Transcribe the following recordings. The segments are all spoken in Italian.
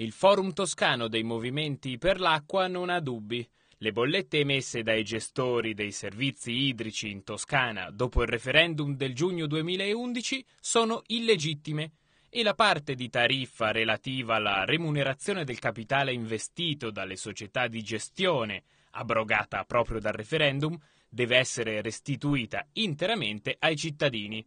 Il Forum Toscano dei Movimenti per l'Acqua non ha dubbi. Le bollette emesse dai gestori dei servizi idrici in Toscana dopo il referendum del giugno 2011 sono illegittime e la parte di tariffa relativa alla remunerazione del capitale investito dalle società di gestione, abrogata proprio dal referendum, deve essere restituita interamente ai cittadini.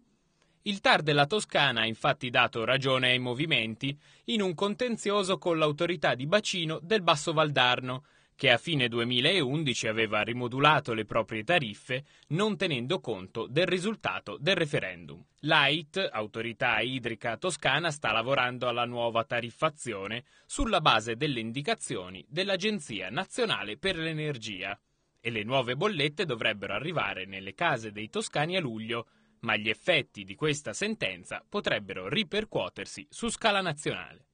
Il TAR della Toscana ha infatti dato ragione ai movimenti in un contenzioso con l'autorità di bacino del Basso Valdarno, che a fine 2011 aveva rimodulato le proprie tariffe non tenendo conto del risultato del referendum. L'AIT, Autorità Idrica Toscana, sta lavorando alla nuova tariffazione sulla base delle indicazioni dell'Agenzia Nazionale per l'Energia e le nuove bollette dovrebbero arrivare nelle case dei toscani a luglio ma gli effetti di questa sentenza potrebbero ripercuotersi su scala nazionale.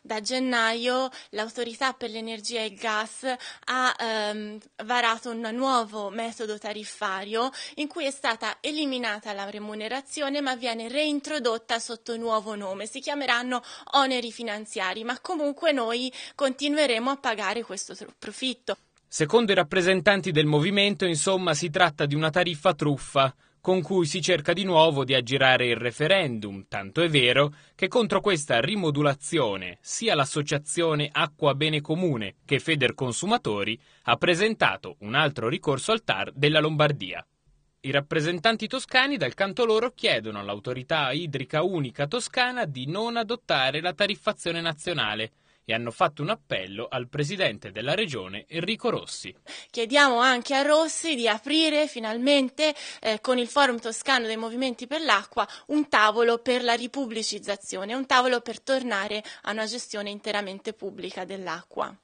Da gennaio l'autorità per l'energia e il gas ha ehm, varato un nuovo metodo tariffario in cui è stata eliminata la remunerazione ma viene reintrodotta sotto nuovo nome. Si chiameranno oneri finanziari, ma comunque noi continueremo a pagare questo profitto. Secondo i rappresentanti del movimento, insomma, si tratta di una tariffa truffa con cui si cerca di nuovo di aggirare il referendum, tanto è vero che contro questa rimodulazione sia l'associazione Acqua Bene Comune che Feder Consumatori ha presentato un altro ricorso al TAR della Lombardia. I rappresentanti toscani dal canto loro chiedono all'autorità idrica unica toscana di non adottare la tariffazione nazionale, e hanno fatto un appello al presidente della regione Enrico Rossi. Chiediamo anche a Rossi di aprire finalmente eh, con il Forum Toscano dei Movimenti per l'Acqua un tavolo per la ripubblicizzazione, un tavolo per tornare a una gestione interamente pubblica dell'acqua.